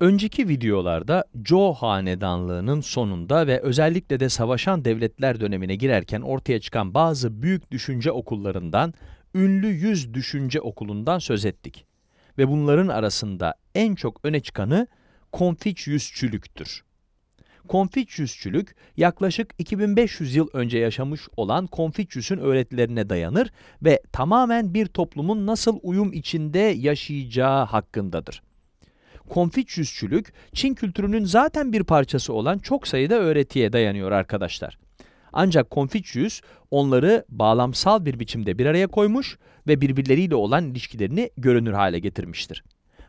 Önceki videolarda Zhou hanedanlığının sonunda ve özellikle de savaşan devletler dönemine girerken ortaya çıkan bazı büyük düşünce okullarından, ünlü yüz düşünce okulundan söz ettik. Ve bunların arasında en çok öne çıkanı Konfüçyüsçülüktür. Konfüçyüsçülük yaklaşık 2500 yıl önce yaşamış olan Konfüçyüs'ün öğretilerine dayanır ve tamamen bir toplumun nasıl uyum içinde yaşayacağı hakkındadır. Konfüçyüsçülük, Çin kültürünün zaten bir parçası olan çok sayıda öğretiye dayanıyor arkadaşlar. Ancak Konfüçyüs onları bağlamsal bir biçimde bir araya koymuş ve birbirleriyle olan ilişkilerini görünür hale getirmiştir.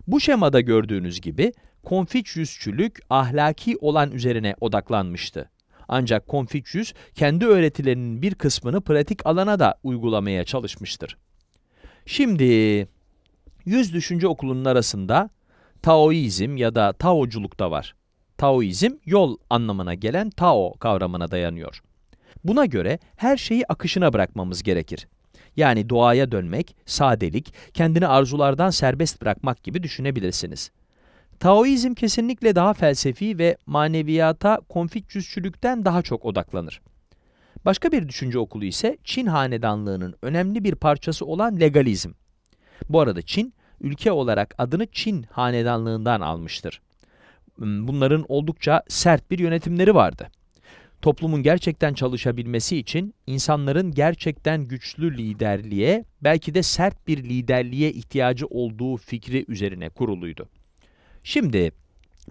Bu şemada gördüğünüz gibi Konfüçyüsçülük ahlaki olan üzerine odaklanmıştı. Ancak Konfüçyüs kendi öğretilerinin bir kısmını pratik alana da uygulamaya çalışmıştır. Şimdi yüz düşünce okulunun arasında Taoizm ya da Taoculuk da var. Taoizm yol anlamına gelen Tao kavramına dayanıyor. Buna göre her şeyi akışına bırakmamız gerekir. Yani doğaya dönmek, sadelik, kendini arzulardan serbest bırakmak gibi düşünebilirsiniz. Taoizm kesinlikle daha felsefi ve maneviyata konfüçyüsçülükten daha çok odaklanır. Başka bir düşünce okulu ise Çin hanedanlığının önemli bir parçası olan legalizm. Bu arada Çin, ülke olarak adını Çin hanedanlığından almıştır. Hmm, bunların oldukça sert bir yönetimleri vardı. Toplumun gerçekten çalışabilmesi için insanların gerçekten güçlü liderliğe, belki de sert bir liderliğe ihtiyacı olduğu fikri üzerine kuruluydu. Şimdi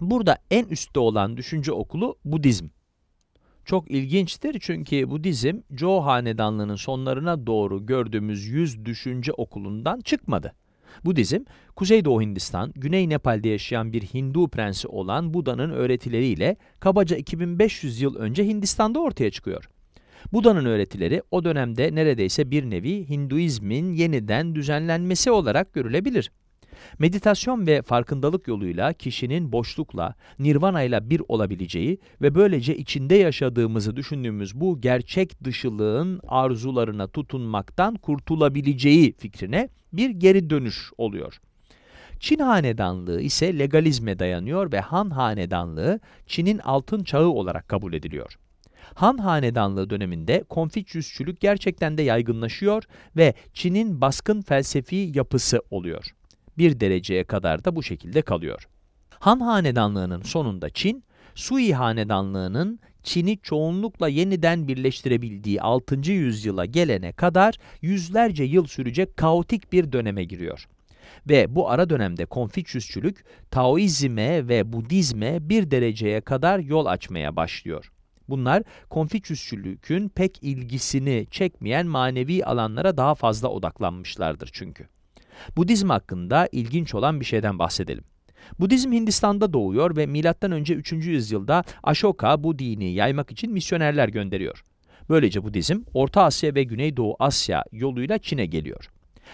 burada en üstte olan düşünce okulu Budizm çok ilginçtir çünkü Budizm Zhou Hanedanlığı'nın sonlarına doğru gördüğümüz yüz düşünce okulundan çıkmadı. Budizm, Kuzeydoğu Hindistan, Güney Nepal'de yaşayan bir Hindu prensi olan Buda'nın öğretileriyle kabaca 2500 yıl önce Hindistan'da ortaya çıkıyor. Buda'nın öğretileri o dönemde neredeyse bir nevi Hinduizmin yeniden düzenlenmesi olarak görülebilir. Meditasyon ve farkındalık yoluyla kişinin boşlukla, nirvana ile bir olabileceği ve böylece içinde yaşadığımızı düşündüğümüz bu gerçek dışılığın arzularına tutunmaktan kurtulabileceği fikrine bir geri dönüş oluyor. Çin hanedanlığı ise legalizme dayanıyor ve Han hanedanlığı Çin'in altın çağı olarak kabul ediliyor. Han Hanedanlığı döneminde Konfüçyüsçülük gerçekten de yaygınlaşıyor ve Çin'in baskın felsefi yapısı oluyor bir dereceye kadar da bu şekilde kalıyor. Han Hanedanlığı'nın sonunda Çin, Sui Hanedanlığı'nın Çin'i çoğunlukla yeniden birleştirebildiği 6. yüzyıla gelene kadar yüzlerce yıl sürecek kaotik bir döneme giriyor. Ve bu ara dönemde Konfüçyüsçülük Taoizme ve Budizme bir dereceye kadar yol açmaya başlıyor. Bunlar Konfüçyüsçülükün pek ilgisini çekmeyen manevi alanlara daha fazla odaklanmışlardır çünkü. Budizm hakkında ilginç olan bir şeyden bahsedelim. Budizm Hindistan'da doğuyor ve M.Ö. 3. yüzyılda Ashoka bu dini yaymak için misyonerler gönderiyor. Böylece Budizm Orta Asya ve Güneydoğu Asya yoluyla Çin'e geliyor.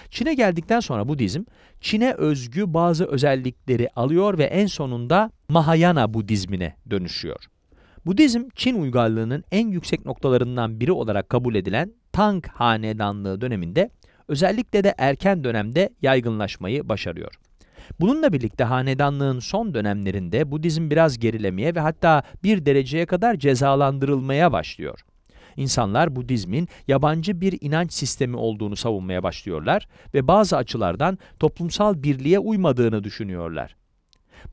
Çin'e geldikten sonra Budizm, Çin'e özgü bazı özellikleri alıyor ve en sonunda Mahayana Budizmine dönüşüyor. Budizm, Çin uygarlığının en yüksek noktalarından biri olarak kabul edilen Tang Hanedanlığı döneminde özellikle de erken dönemde yaygınlaşmayı başarıyor. Bununla birlikte hanedanlığın son dönemlerinde Budizm biraz gerilemeye ve hatta bir dereceye kadar cezalandırılmaya başlıyor. İnsanlar Budizmin yabancı bir inanç sistemi olduğunu savunmaya başlıyorlar ve bazı açılardan toplumsal birliğe uymadığını düşünüyorlar.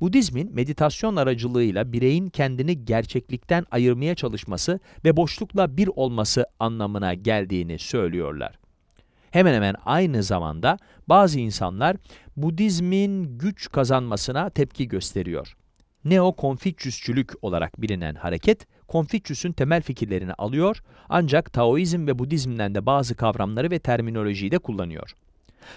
Budizmin meditasyon aracılığıyla bireyin kendini gerçeklikten ayırmaya çalışması ve boşlukla bir olması anlamına geldiğini söylüyorlar. Hemen hemen aynı zamanda bazı insanlar Budizmin güç kazanmasına tepki gösteriyor. Neo-Konfüçyüsçülük olarak bilinen hareket, Konfüçyüs'ün temel fikirlerini alıyor ancak Taoizm ve Budizm'den de bazı kavramları ve terminolojiyi de kullanıyor.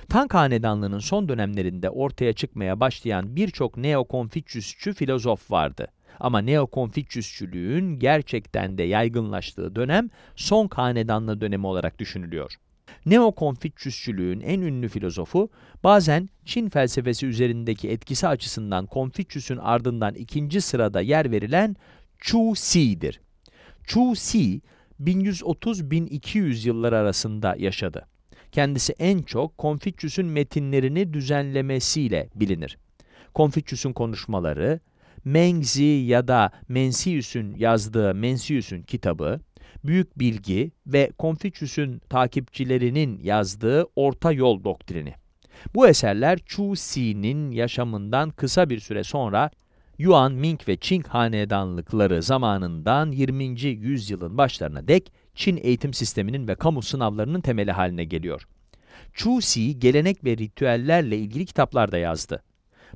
Tang Hanedanlığı'nın son dönemlerinde ortaya çıkmaya başlayan birçok Neo-Konfüçyüsçü filozof vardı. Ama Neo-Konfüçyüsçülüğün gerçekten de yaygınlaştığı dönem Song Hanedanlığı dönemi olarak düşünülüyor. Neo-Konfüçyüsçülüğün en ünlü filozofu, bazen Çin felsefesi üzerindeki etkisi açısından Konfüçyüs'ün ardından ikinci sırada yer verilen Chu Si'dir. Chu Si, 1130-1200 yıllar arasında yaşadı. Kendisi en çok Konfüçyüs'ün metinlerini düzenlemesiyle bilinir. Konfüçyüs'ün konuşmaları, Mengzi ya da Mencius'un yazdığı Mencius'un kitabı, Büyük Bilgi ve Konfüçyüs'ün takipçilerinin yazdığı Orta Yol Doktrini. Bu eserler Chu Si'nin yaşamından kısa bir süre sonra Yuan, Ming ve Qing hanedanlıkları zamanından 20. yüzyılın başlarına dek Çin eğitim sisteminin ve kamu sınavlarının temeli haline geliyor. Chu Si, gelenek ve ritüellerle ilgili kitaplar da yazdı.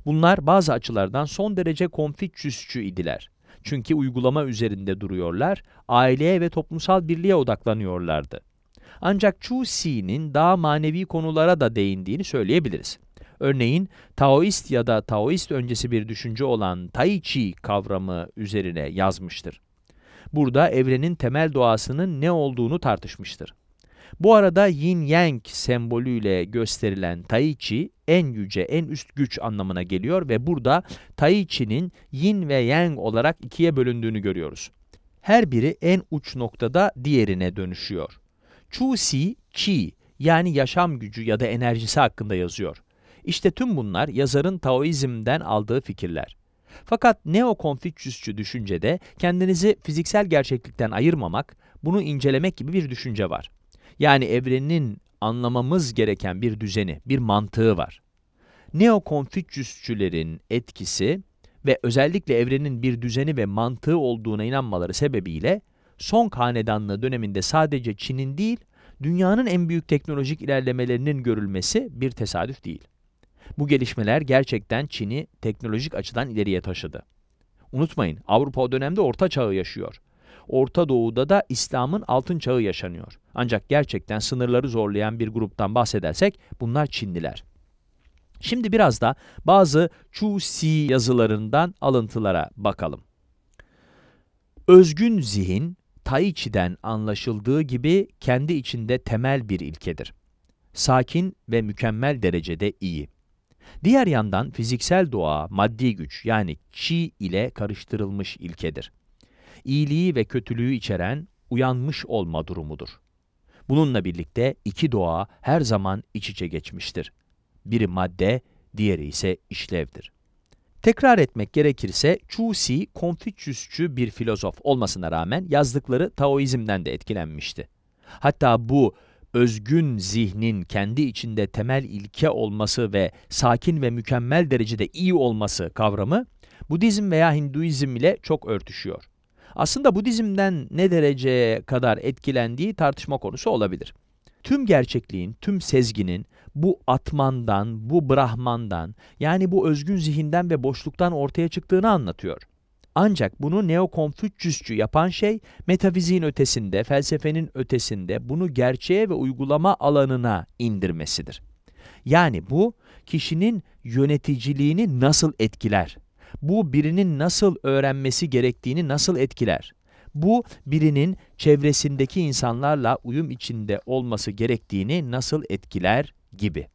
Bunlar bazı açılardan son derece konfüçyüsçü idiler. Çünkü uygulama üzerinde duruyorlar, aileye ve toplumsal birliğe odaklanıyorlardı. Ancak Chu Si'nin daha manevi konulara da değindiğini söyleyebiliriz. Örneğin Taoist ya da Taoist öncesi bir düşünce olan Tai Chi kavramı üzerine yazmıştır. Burada evrenin temel doğasının ne olduğunu tartışmıştır. Bu arada yin yang sembolüyle gösterilen tai chi en yüce, en üst güç anlamına geliyor ve burada tai chi'nin yin ve yang olarak ikiye bölündüğünü görüyoruz. Her biri en uç noktada diğerine dönüşüyor. Chu si chi yani yaşam gücü ya da enerjisi hakkında yazıyor. İşte tüm bunlar yazarın Taoizm'den aldığı fikirler. Fakat Neo-Konfüçyüsçü düşüncede kendinizi fiziksel gerçeklikten ayırmamak, bunu incelemek gibi bir düşünce var. Yani evrenin anlamamız gereken bir düzeni, bir mantığı var. Neokonfüçyüsçülerin etkisi ve özellikle evrenin bir düzeni ve mantığı olduğuna inanmaları sebebiyle Song Hanedanlığı döneminde sadece Çin'in değil, dünyanın en büyük teknolojik ilerlemelerinin görülmesi bir tesadüf değil. Bu gelişmeler gerçekten Çin'i teknolojik açıdan ileriye taşıdı. Unutmayın, Avrupa o dönemde orta çağı yaşıyor. Orta Doğu'da da İslam'ın altın çağı yaşanıyor. Ancak gerçekten sınırları zorlayan bir gruptan bahsedersek bunlar Çinliler. Şimdi biraz da bazı Chu Si yazılarından alıntılara bakalım. Özgün zihin, Tai Chi'den anlaşıldığı gibi kendi içinde temel bir ilkedir. Sakin ve mükemmel derecede iyi. Diğer yandan fiziksel doğa maddi güç yani çi ile karıştırılmış ilkedir iyiliği ve kötülüğü içeren uyanmış olma durumudur. Bununla birlikte iki doğa her zaman iç içe geçmiştir. Biri madde, diğeri ise işlevdir. Tekrar etmek gerekirse Chu Si, Konfüçyüsçü bir filozof olmasına rağmen yazdıkları Taoizm'den de etkilenmişti. Hatta bu özgün zihnin kendi içinde temel ilke olması ve sakin ve mükemmel derecede iyi olması kavramı Budizm veya Hinduizm ile çok örtüşüyor aslında Budizm'den ne derece kadar etkilendiği tartışma konusu olabilir. Tüm gerçekliğin, tüm sezginin bu atmandan, bu brahmandan yani bu özgün zihinden ve boşluktan ortaya çıktığını anlatıyor. Ancak bunu neokonfüçyüsçü yapan şey metafiziğin ötesinde, felsefenin ötesinde bunu gerçeğe ve uygulama alanına indirmesidir. Yani bu kişinin yöneticiliğini nasıl etkiler bu birinin nasıl öğrenmesi gerektiğini nasıl etkiler? Bu birinin çevresindeki insanlarla uyum içinde olması gerektiğini nasıl etkiler gibi.